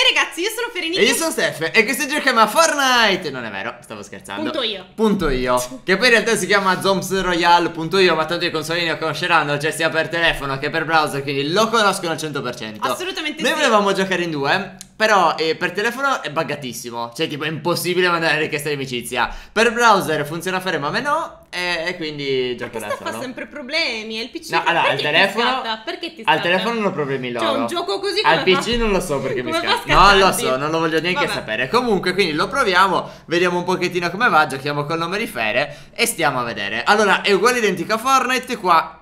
Ehi ragazzi, io sono Ferenica. E io sono Steph. E questo giochiamo a Fortnite. Non è vero, stavo scherzando. Punto io. Punto io. che poi in realtà si chiama Zombs Royale. Punto io, ma tanto i consolini lo conosceranno, cioè sia per telefono che per browser, quindi lo conoscono al 100%. Assolutamente Noi sì. Noi volevamo giocare in due però eh, per telefono è buggatissimo. Cioè, tipo, è impossibile mandare richieste di amicizia. Per browser funziona fermo, a me no. E, e quindi già che fa sempre problemi. È il PC. No, allora, al telefono. Perché ti scatta? Al telefono non ho problemi loro. Cioè, un gioco così Al PC fa... non lo so perché come mi scatta. No, lo so, non lo voglio neanche Vabbè. sapere. Comunque, quindi lo proviamo. Vediamo un pochettino come va. Giochiamo col nome di Fere. E stiamo a vedere. Allora, è uguale identica a Fortnite. Qua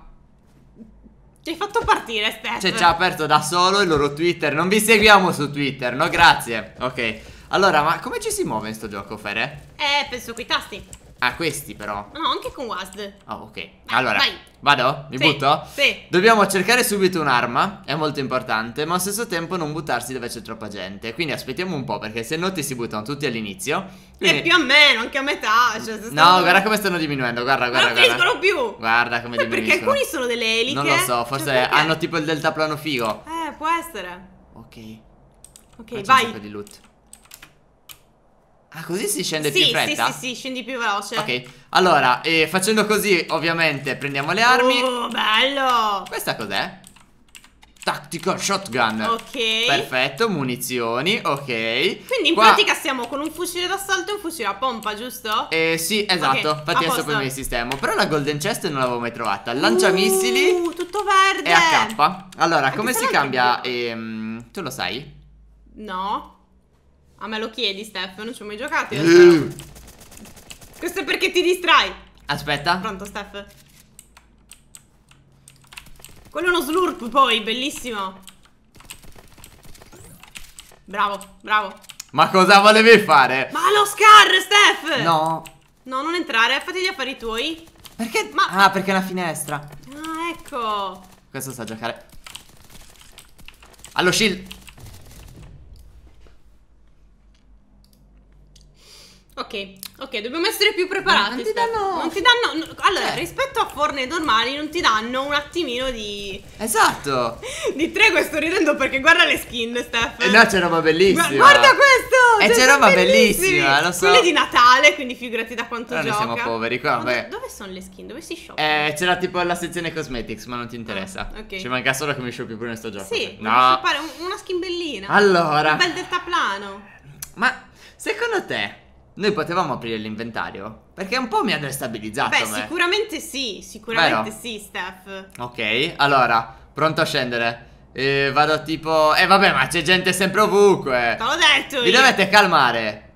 ci hai fatto partire, Steph. Cioè, ci ha aperto da solo il loro Twitter. Non vi seguiamo su Twitter, no? Grazie. Ok. Allora, ma come ci si muove in sto gioco, Fere? Eh, penso coi tasti. Ah, questi però. No, anche con WASD. Oh, ok. Eh, allora, vai. vado? Mi sì, butto? Sì. Dobbiamo cercare subito un'arma, è molto importante, ma allo stesso tempo non buttarsi dove c'è troppa gente. Quindi aspettiamo un po', perché se no ti si buttano tutti all'inizio. Quindi... E più a meno, anche a metà. Cioè, stanno... No, guarda come stanno diminuendo, guarda, guarda. Non finiscono più. Guarda come eh, diminuiscono. Perché alcuni sono delle eliche. Non lo so, cioè, forse cioè, hanno tipo il deltaplano figo. Eh, può essere. Ok. Ok, Faccio vai. Un sacco di loot. Ah, così si scende sì, più in fretta? Sì, sì, sì, scendi più veloce. Ok, allora, eh, facendo così, ovviamente, prendiamo le armi. Oh, bello! Questa cos'è? Tactical shotgun Ok Perfetto, munizioni, ok Quindi in Qua... pratica siamo con un fucile d'assalto e un fucile a pompa, giusto? Eh sì, esatto, okay, infatti adesso poi mi sistemo Però la golden chest non l'avevo mai trovata Lanciamissili Uh, tutto verde E a K Allora, Anche come si cambia? Ehm, tu lo sai? No a me lo chiedi, Steph, non ci ho mai giocato. Io Questo è perché ti distrai. Aspetta. Pronto, Steph. Quello è uno slurp poi, bellissimo. Bravo, bravo. Ma cosa volevi fare? Ma lo scar, Steph! No. No, non entrare, fate gli affari tuoi. Perché? Ma... Ah, perché è una finestra. Ah, ecco. Questo sa giocare. Allo shield. Ok, ok, dobbiamo essere più preparati. Non ti danno. Non ti danno allora, eh. rispetto a forne normali, non ti danno un attimino di. Esatto. di tregua. Sto ridendo perché guarda le skin, Steph. Eh no, c'è roba bellissima. guarda questo! E eh, c'è cioè, roba bellissima, lo so. Quelle di Natale, quindi figurati da quanto Però gioca. noi siamo poveri qua. Vabbè. dove sono le skin? Dove si shop? Eh, c'era tipo la sezione cosmetics, ma non ti interessa. Ah, ok. Ci manca solo che mi shoppi pure in sto gioco. Sì, cioè, no. Mi pare una skin bellina. Allora. Un bel deltaplano. Ma secondo te noi potevamo aprire l'inventario? Perché un po' mi ha destabilizzato. Beh, me. sicuramente sì, sicuramente Vero? sì, Steph. Ok, allora, pronto a scendere. E vado tipo... Eh vabbè, ma c'è gente sempre ovunque. Te l'ho detto Vi dovete calmare.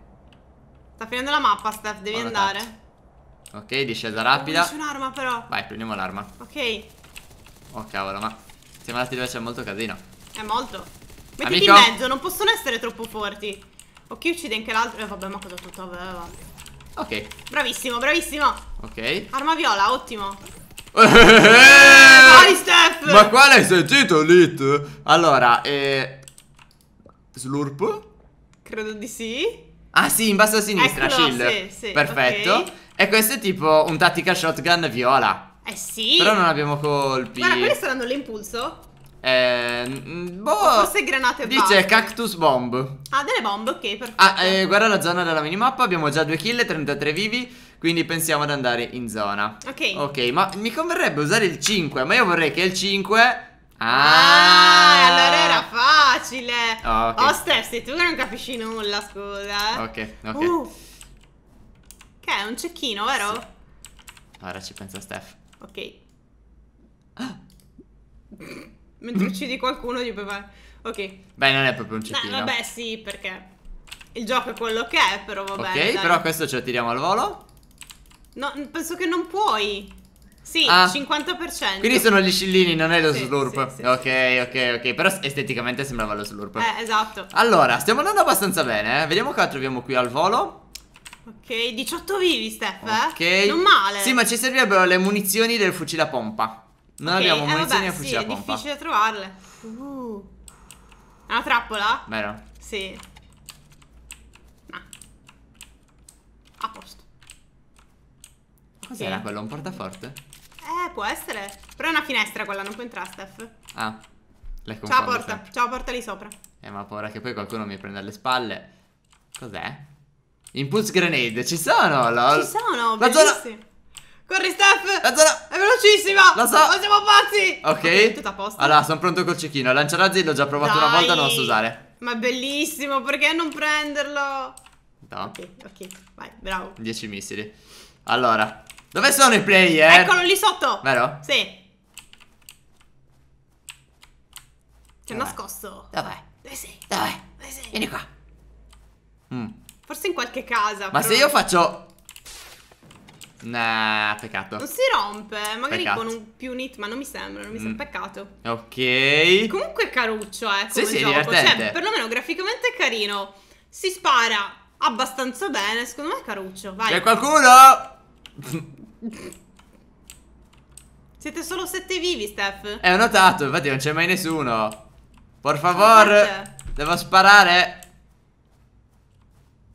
Sta finendo la mappa, Steph, devi Buona andare. Tazza. Ok, discesa rapida. C'è un'arma però. Vai, prendiamo l'arma. Ok. Oh cavolo, ma siamo andati dove c'è molto casino. È molto. Mettiti Amico? in mezzo, non possono essere troppo forti. O chi uccide anche l'altro? Eh vabbè, ma cosa tutto aveva? Ok. Bravissimo, bravissimo. Ok. Arma viola, ottimo. Eh! Vai, Steph! Ma quale l'hai sentito, Lit? Allora, eh... Slurp? Credo di sì. Ah sì, in basso a sinistra, Eccolo, shield. Sì, sì, Perfetto. Okay. E questo è tipo un tattica shotgun viola. Eh sì. Però non abbiamo colpi. Guarda, quelle saranno l'impulso. Eh, mm, boh, forse granate Dice cactus bomb. Ah, delle bombe, ok, perfetto. Ah, eh, guarda la zona della minimappa. Abbiamo già due kill, 33 vivi. Quindi pensiamo ad andare in zona. Ok. Ok, ma mi converrebbe usare il 5. Ma io vorrei che il 5. Ah, ah allora era facile. Oh, okay. oh Steph, sei tu che non capisci nulla, scusa. Eh. Ok, ok. Uh. Che è un cecchino, vero? Sì. Ora ci pensa Steph. Ok. Ah. Mentre uccidi qualcuno gli puoi fare... Ok. Beh, non è proprio un cecchino. No, vabbè, sì, perché... Il gioco è quello che è, però vabbè. Ok, dai. però questo ce lo tiriamo al volo. No, penso che non puoi. Sì, ah. 50%. Quindi sono gli scillini, non è lo sì, slurp. Sì, sì, ok, ok, ok. Però esteticamente sembrava lo slurp. Eh, esatto. Allora, stiamo andando abbastanza bene. Eh. Vediamo cosa troviamo qui al volo. Ok, 18 vivi, Steph. Eh? Non male. Sì, ma ci servirebbero le munizioni del fucile a pompa. Non okay. abbiamo munizioni eh, a fucile sì, a È difficile trovarle. Uh. È una trappola? Vero? Sì. Ah. A posto. Cos'era quello? Un portaforte? Eh, può essere. Però è una finestra quella, non può entrare, Steph. Ah. Lei Ciao porta, sempre. ciao porta lì sopra. Eh, ma ho paura che poi qualcuno mi prenda alle spalle. Cos'è? Impulse grenade, ci sono, lol. Ci sono, la bellissimi. Zona... Corri Steph La zona È velocissima Lo so Ma siamo pazzi Ok, okay Tutto a posto Allora sono pronto col cecchino Il lanciarazzi l'ho già provato Dai. una volta Non lo so usare Ma è bellissimo Perché non prenderlo? No Ok, ok Vai, bravo 10 missili Allora Dove sono i player? Eccolo lì sotto Vero? Sì C'è nascosto Dov'è? Dove eh sei? Dov'è? Dove eh sei? Vieni qua mm. Forse in qualche casa Ma se io faccio Nah, peccato. Non si rompe, eh, magari peccato. con un più nit, ma non mi sembra, non mi sembra mm. peccato. Ok. Comunque è caruccio, eh, come sì, sì, gioco, cioè perlomeno graficamente è carino. Si spara abbastanza bene, secondo me è caruccio. Vai. C'è qualcuno? Siete solo sette vivi, Steph. Eh, ho notato, infatti non c'è mai nessuno. Por favor, devo sparare.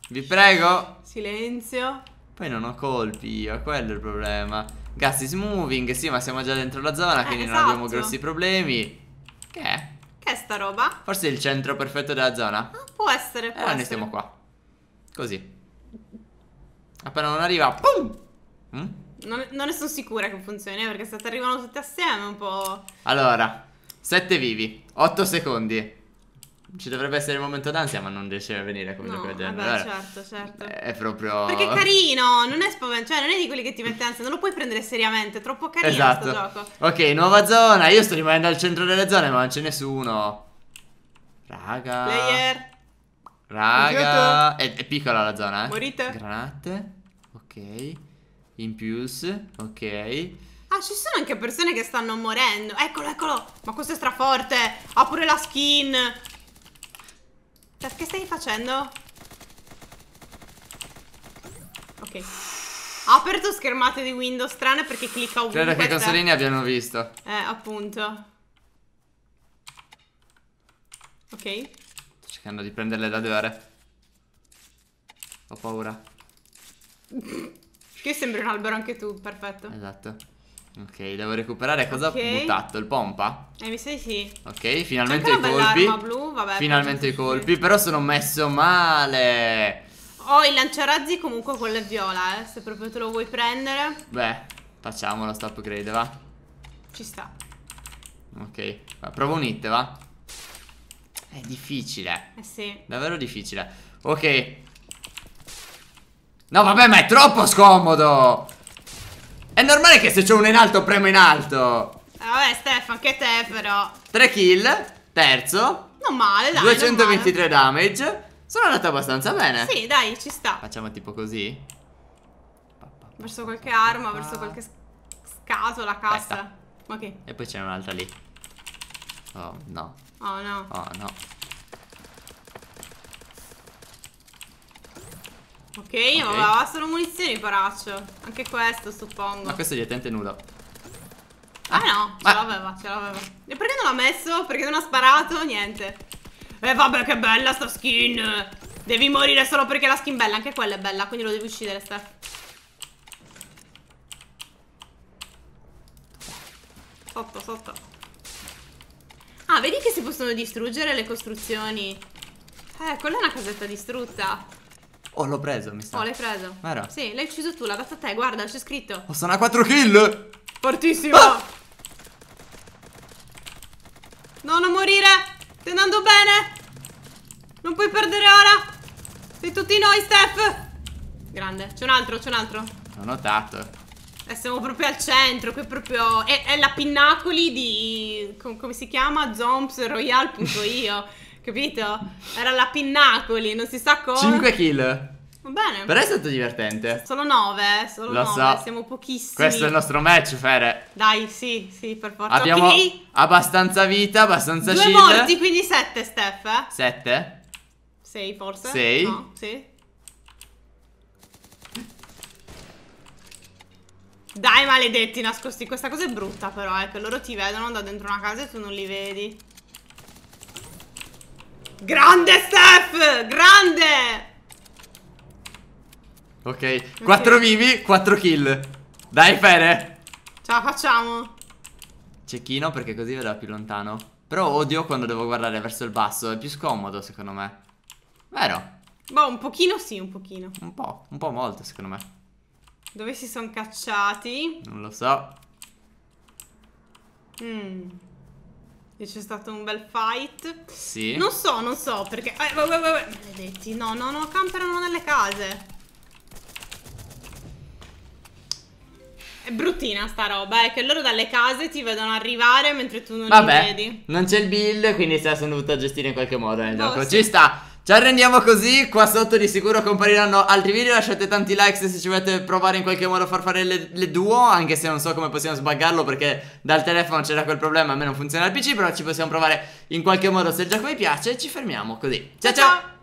Vi prego. Silenzio. Poi non ho colpi io, quello è il problema. Gas is moving, sì, ma siamo già dentro la zona, eh, quindi esatto. non abbiamo esatto. grossi problemi. Che è? Che è sta roba? Forse è il centro perfetto della zona. Ah, può essere, può eh, noi stiamo qua. Così. Appena non arriva, pum! Mm? Non, non, ne sono sicura che funzioni, eh, perché state arrivano tutti assieme un po'... Allora, 7 vivi, 8 secondi. Ci dovrebbe essere il momento d'ansia, ma non riesce a venire come no, vabbè, certo, certo. È proprio. Perché è carino, non è spavent- cioè non è di quelli che ti mette ansia, non lo puoi prendere seriamente, è troppo carino esatto. gioco. Ok, nuova zona. Io sto rimanendo al centro delle zone, ma non c'è nessuno. Raga. Player. Raga. È, è, piccola la zona, eh. Morite. Granate. Ok. Impius. Ok. Ah, ci sono anche persone che stanno morendo. Eccolo, eccolo. Ma questo è straforte. Ha pure la skin. Cioè, che stai facendo? Ok. Ho aperto schermate di Windows strane perché clicca ovunque. Credo che i consolini cioè. abbiano visto. Eh, appunto. Ok. Sto cercando di prenderle da due ore. Ho paura. Che sembri un albero anche tu, perfetto. Esatto. Ok, devo recuperare cosa okay. ho buttato, il pompa? Eh, mi sa di sì. Ok, finalmente i colpi. Blu, vabbè, finalmente i colpi, sì. però sono messo male. Oh, il lanciarazzi comunque con le viola, eh, se proprio te lo vuoi prendere. Beh, facciamolo sta upgrade, va. Ci sta. Ok, va, provo un hit, va. È difficile. Eh sì. Davvero difficile. Ok. No, vabbè, ma è troppo scomodo. È normale che se c'è uno in alto premo in alto eh, Vabbè Steph, anche te però 3 kill, terzo Non male dai 223 damage Sono andato abbastanza bene Sì dai, ci sta Facciamo tipo così Verso qualche arma, ah. verso qualche scatola, cassa Aspetta. Ok E poi c'è un'altra lì Oh no Oh no Oh no Ok, okay. ma va, bastano munizioni paraccio. Anche questo, suppongo. Ma questo è direttamente nulla. Ah, ah no, ce ah. l'aveva, ce l'aveva. E perché non l'ha messo? Perché non ha sparato? Niente. E eh, vabbè, che bella sta skin. Devi morire solo perché la skin bella. Anche quella è bella, quindi lo devi uccidere, Steph. Sotto, sotto. Ah, vedi che si possono distruggere le costruzioni. Eh, quella è una casetta distrutta. Oh, l'ho preso, mi sa. Oh, l'hai preso. Vero? Sì, l'hai ucciso tu, l'ha dato a te, guarda, c'è scritto. Oh, sono a 4 kill! Fortissimo! Ah! No, non morire! Stai andando bene! Non puoi perdere ora! Sei tutti noi, Steph! Grande. C'è un altro, c'è un altro. L'ho notato. Eh, siamo proprio al centro, qui proprio... È, è la pinnacoli di... Com come si chiama? Zomps Royal.io Capito? Era la Pinnacoli, non si sa come. 5 kill. Va bene. Però è stato divertente. Solo 9, eh, solo Lo 9, so. siamo pochissimi. Questo è il nostro match, Fere. Dai, sì, sì, per forza. Abbiamo okay. abbastanza vita, abbastanza Due shield. morti, quindi 7, Steph. 7? Eh. 6 forse? 6? No, sì. Dai maledetti nascosti, questa cosa è brutta però, eh, che loro ti vedono da dentro una casa e tu non li vedi. Grande Steph! Grande! Ok, okay. 4 vivi, 4 kill. Dai, Fede! Ce la facciamo. Cecchino perché così vedo più lontano. Però odio quando devo guardare verso il basso, è più scomodo secondo me. Vero? Boh, un pochino sì, un pochino. Un po', un po' molto secondo me. Dove si sono cacciati? Non lo so. Mmm. E c'è stato un bel fight. Sì. Non so, non so perché. Eh, vai, vai, vabbè. Maledetti. No, no, no, camperano nelle case. È bruttina sta roba, è eh, che loro dalle case ti vedono arrivare mentre tu non Vabbè, li vedi. Non c'è il bill, quindi se la sono dovuta gestire in qualche modo nel no, gioco. Sì. Ci sta. Ci arrendiamo così, qua sotto di sicuro compariranno altri video, lasciate tanti like se ci volete provare in qualche modo a far fare le, le, duo, anche se non so come possiamo sbaggarlo perché dal telefono c'era quel problema, a me non funziona il PC, però ci possiamo provare in qualche modo se il gioco vi piace ci fermiamo così. ciao! ciao. ciao.